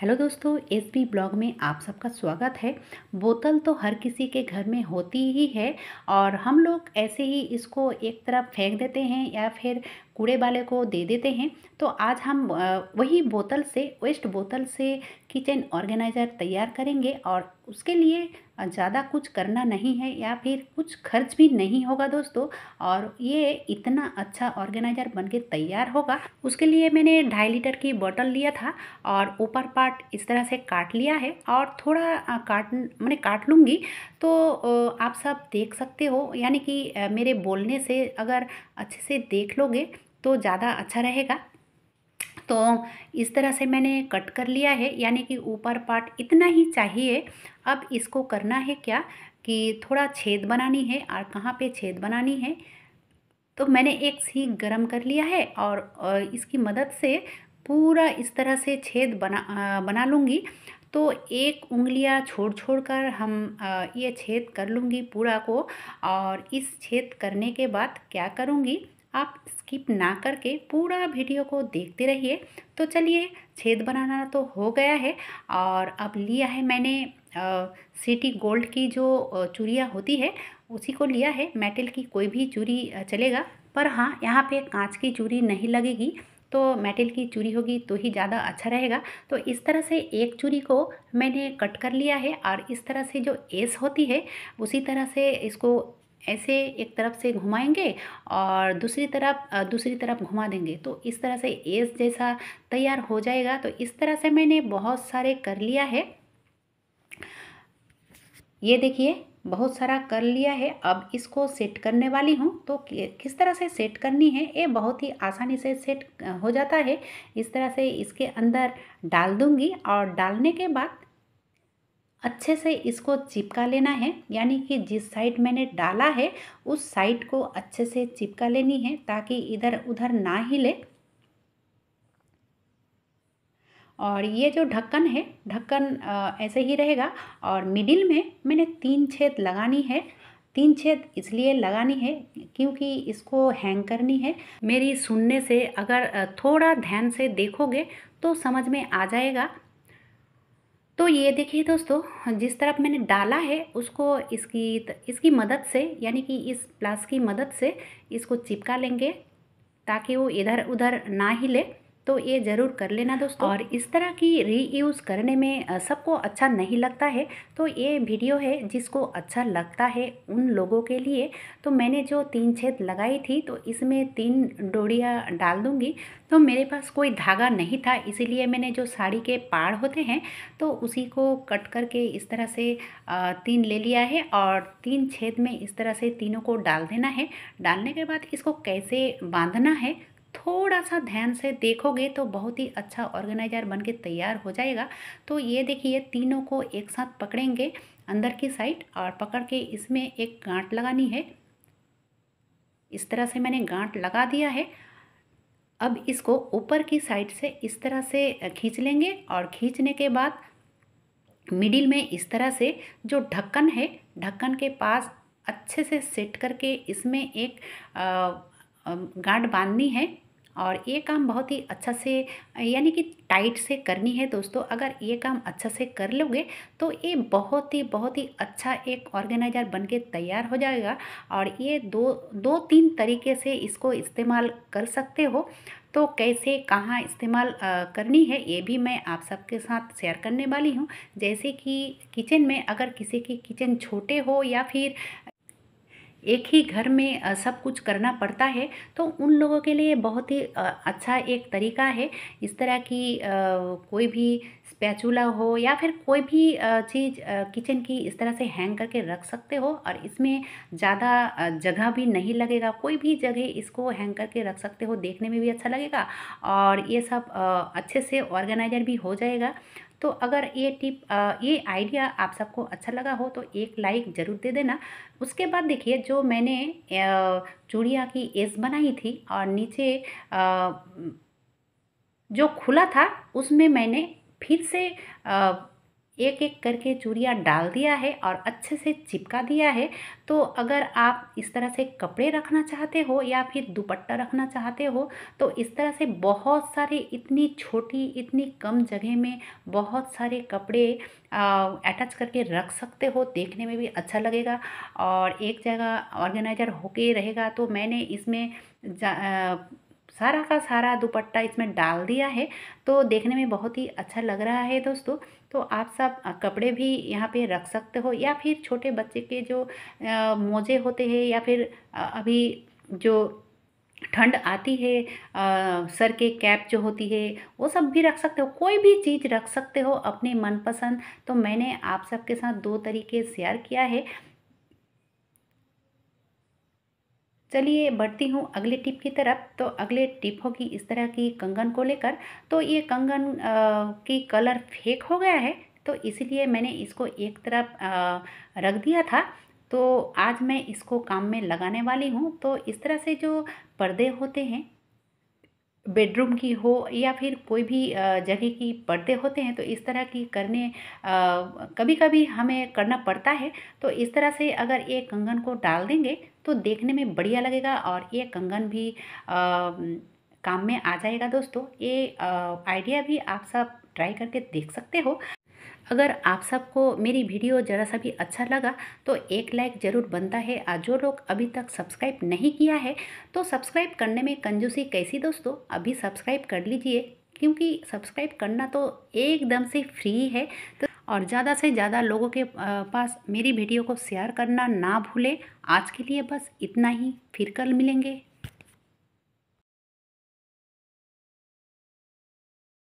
hello दोस्तों S B blog में आप सबका स्वागत है बोतल तो हर किसी के घर में होती ही है और हम लोग ऐसे ही इसको एक तरफ फेंक देते हैं या फिर कूड़े वाले को दे देते हैं तो आज हम वही बोतल से वेस्ट बोतल से किचन ऑर्गेनाइज़र तैयार करेंगे और उसके लिए ज़्यादा कुछ करना नहीं है या फिर कुछ खर्च भी नहीं होगा दोस्तों और ये इतना अच्छा ऑर्गेनाइज़र बन के तैयार होगा उसके लिए मैंने ढाई लीटर की बोतल लिया था और ऊपर पार्ट इस तरह से काट लिया है और थोड़ा काट मैंने काट लूँगी तो आप सब देख सकते हो यानी कि मेरे बोलने से अगर अच्छे से देख लोगे तो ज़्यादा अच्छा रहेगा तो इस तरह से मैंने कट कर लिया है यानी कि ऊपर पार्ट इतना ही चाहिए अब इसको करना है क्या कि थोड़ा छेद बनानी है और कहाँ पे छेद बनानी है तो मैंने एक सीख गरम कर लिया है और इसकी मदद से पूरा इस तरह से छेद बना बना लूँगी तो एक उंगलियाँ छोड़ छोड़ कर हम ये छेद कर लूँगी पूरा को और इस छेद करने के बाद क्या करूँगी आप स्किप ना करके पूरा वीडियो को देखते रहिए तो चलिए छेद बनाना तो हो गया है और अब लिया है मैंने सिटी गोल्ड की जो चूड़ियाँ होती है उसी को लिया है मेटल की कोई भी चूड़ी चलेगा पर हाँ यहाँ पे कांच की चूड़ी नहीं लगेगी तो मेटल की चूड़ी होगी तो ही ज़्यादा अच्छा रहेगा तो इस तरह से एक चूड़ी को मैंने कट कर लिया है और इस तरह से जो एस होती है उसी तरह से इसको ऐसे एक तरफ से घुमाएंगे और दूसरी तरफ दूसरी तरफ घुमा देंगे तो इस तरह से एस जैसा तैयार हो जाएगा तो इस तरह से मैंने बहुत सारे कर लिया है ये देखिए बहुत सारा कर लिया है अब इसको सेट करने वाली हूँ तो किस तरह से सेट करनी है ये बहुत ही आसानी से सेट हो जाता है इस तरह से इसके अंदर डाल दूँगी और डालने के बाद अच्छे से इसको चिपका लेना है यानी कि जिस साइड मैंने डाला है उस साइड को अच्छे से चिपका लेनी है ताकि इधर उधर ना हिले और ये जो ढक्कन है ढक्कन ऐसे ही रहेगा और मिडिल में मैंने तीन छेद लगानी है तीन छेद इसलिए लगानी है क्योंकि इसको हैंग करनी है मेरी सुनने से अगर थोड़ा ध्यान से देखोगे तो समझ में आ जाएगा ये देखिए दोस्तों जिस तरफ मैंने डाला है उसको इसकी इसकी मदद से यानी कि इस प्लास की मदद से इसको चिपका लेंगे ताकि वो इधर उधर ना हिले तो ये ज़रूर कर लेना दोस्तों तो और इस तरह की रीयूज़ करने में सबको अच्छा नहीं लगता है तो ये वीडियो है जिसको अच्छा लगता है उन लोगों के लिए तो मैंने जो तीन छेद लगाई थी तो इसमें तीन डोरियाँ डाल दूँगी तो मेरे पास कोई धागा नहीं था इसीलिए मैंने जो साड़ी के पाड़ होते हैं तो उसी को कट करके इस तरह से तीन ले लिया है और तीन छेद में इस तरह से तीनों को डाल देना है डालने के बाद इसको कैसे बांधना है थोड़ा सा ध्यान से देखोगे तो बहुत ही अच्छा ऑर्गेनाइजर बन के तैयार हो जाएगा तो ये देखिए तीनों को एक साथ पकड़ेंगे अंदर की साइड और पकड़ के इसमें एक गांठ लगानी है इस तरह से मैंने गांठ लगा दिया है अब इसको ऊपर की साइड से इस तरह से खींच लेंगे और खींचने के बाद मिडिल में इस तरह से जो ढक्कन है ढक्कन के पास अच्छे से सेट करके इसमें एक आ, गांठ बांधनी है और ये काम बहुत ही अच्छा से यानी कि टाइट से करनी है दोस्तों अगर ये काम अच्छा से कर लोगे तो ये बहुत ही बहुत ही अच्छा एक ऑर्गेनाइज़र बन के तैयार हो जाएगा और ये दो दो तीन तरीके से इसको इस्तेमाल कर सकते हो तो कैसे कहाँ इस्तेमाल करनी है ये भी मैं आप सबके साथ शेयर करने वाली हूँ जैसे कि किचन में अगर किसी की किचन छोटे हो या फिर एक ही घर में सब कुछ करना पड़ता है तो उन लोगों के लिए बहुत ही अच्छा एक तरीका है इस तरह की कोई भी स्पैचूला हो या फिर कोई भी चीज़ किचन की इस तरह से हैंग करके रख सकते हो और इसमें ज़्यादा जगह भी नहीं लगेगा कोई भी जगह इसको हैंग करके रख सकते हो देखने में भी अच्छा लगेगा और ये सब अच्छे से ऑर्गेनाइजर भी हो जाएगा तो अगर ये टिप ये आइडिया आप सबको अच्छा लगा हो तो एक लाइक ज़रूर दे देना उसके बाद देखिए जो मैंने चूड़िया की एज बनाई थी और नीचे जो खुला था उसमें मैंने फिर से एक एक करके चूड़िया डाल दिया है और अच्छे से चिपका दिया है तो अगर आप इस तरह से कपड़े रखना चाहते हो या फिर दुपट्टा रखना चाहते हो तो इस तरह से बहुत सारे इतनी छोटी इतनी कम जगह में बहुत सारे कपड़े अटैच करके रख सकते हो देखने में भी अच्छा लगेगा और एक जगह ऑर्गेनाइज़र होके रहेगा तो मैंने इसमें सारा का सारा दुपट्टा इसमें डाल दिया है तो देखने में बहुत ही अच्छा लग रहा है दोस्तों तो आप सब कपड़े भी यहाँ पे रख सकते हो या फिर छोटे बच्चे के जो मोजे होते हैं या फिर अभी जो ठंड आती है आ, सर के कैप जो होती है वो सब भी रख सकते हो कोई भी चीज़ रख सकते हो अपने मनपसंद तो मैंने आप सबके साथ दो तरीके शेयर किया है चलिए बढ़ती हूँ अगले टिप की तरफ तो अगले टिप होगी इस तरह की कंगन को लेकर तो ये कंगन आ, की कलर फेक हो गया है तो इसीलिए मैंने इसको एक तरफ रख दिया था तो आज मैं इसको काम में लगाने वाली हूँ तो इस तरह से जो पर्दे होते हैं बेडरूम की हो या फिर कोई भी जगह की पर्दे होते हैं तो इस तरह की करने कभी कभी हमें करना पड़ता है तो इस तरह से अगर ये कंगन को डाल देंगे तो देखने में बढ़िया लगेगा और ये कंगन भी आ, काम में आ जाएगा दोस्तों ये आइडिया भी आप सब ट्राई करके देख सकते हो अगर आप सबको मेरी वीडियो ज़रा सा भी अच्छा लगा तो एक लाइक ज़रूर बनता है और जो लोग अभी तक सब्सक्राइब नहीं किया है तो सब्सक्राइब करने में कंजूसी कैसी दोस्तों अभी सब्सक्राइब कर लीजिए क्योंकि सब्सक्राइब करना तो एकदम से फ्री है तो और ज़्यादा से ज़्यादा लोगों के पास मेरी वीडियो को शेयर करना ना भूलें आज के लिए बस इतना ही फिर कल मिलेंगे